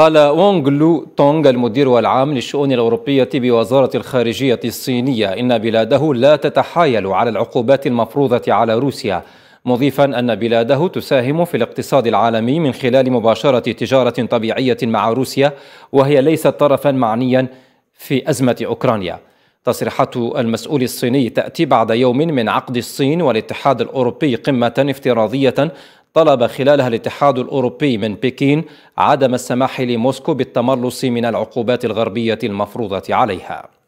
قال وونغ لو تونغ المدير العام للشؤون الأوروبية بوزارة الخارجية الصينية إن بلاده لا تتحايل على العقوبات المفروضة على روسيا مضيفا أن بلاده تساهم في الاقتصاد العالمي من خلال مباشرة تجارة طبيعية مع روسيا وهي ليست طرفا معنيا في أزمة أوكرانيا تصريحات المسؤول الصيني تأتي بعد يوم من عقد الصين والاتحاد الأوروبي قمة افتراضية طلب خلالها الاتحاد الأوروبي من بكين عدم السماح لموسكو بالتملص من العقوبات الغربية المفروضة عليها